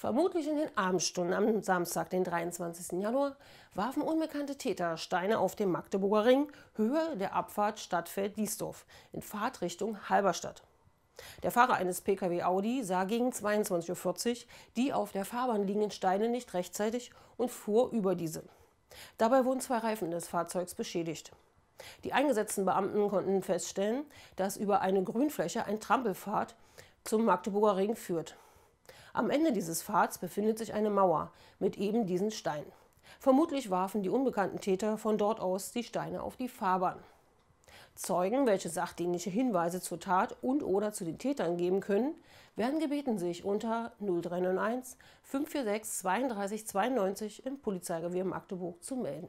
Vermutlich in den Abendstunden am Samstag, den 23. Januar, warfen unbekannte Täter Steine auf dem Magdeburger Ring, Höhe der Abfahrt Stadtfeld-Wiesdorf, in Fahrtrichtung Halberstadt. Der Fahrer eines Pkw Audi sah gegen 22.40 Uhr die auf der Fahrbahn liegenden Steine nicht rechtzeitig und fuhr über diese. Dabei wurden zwei Reifen des Fahrzeugs beschädigt. Die eingesetzten Beamten konnten feststellen, dass über eine Grünfläche ein Trampelfahrt zum Magdeburger Ring führt. Am Ende dieses Pfads befindet sich eine Mauer mit eben diesen Steinen. Vermutlich warfen die unbekannten Täter von dort aus die Steine auf die Fahrbahn. Zeugen, welche sachdienliche Hinweise zur Tat und oder zu den Tätern geben können, werden gebeten, sich unter 0391 546 32 92 im Polizeirevier Magdeburg zu melden.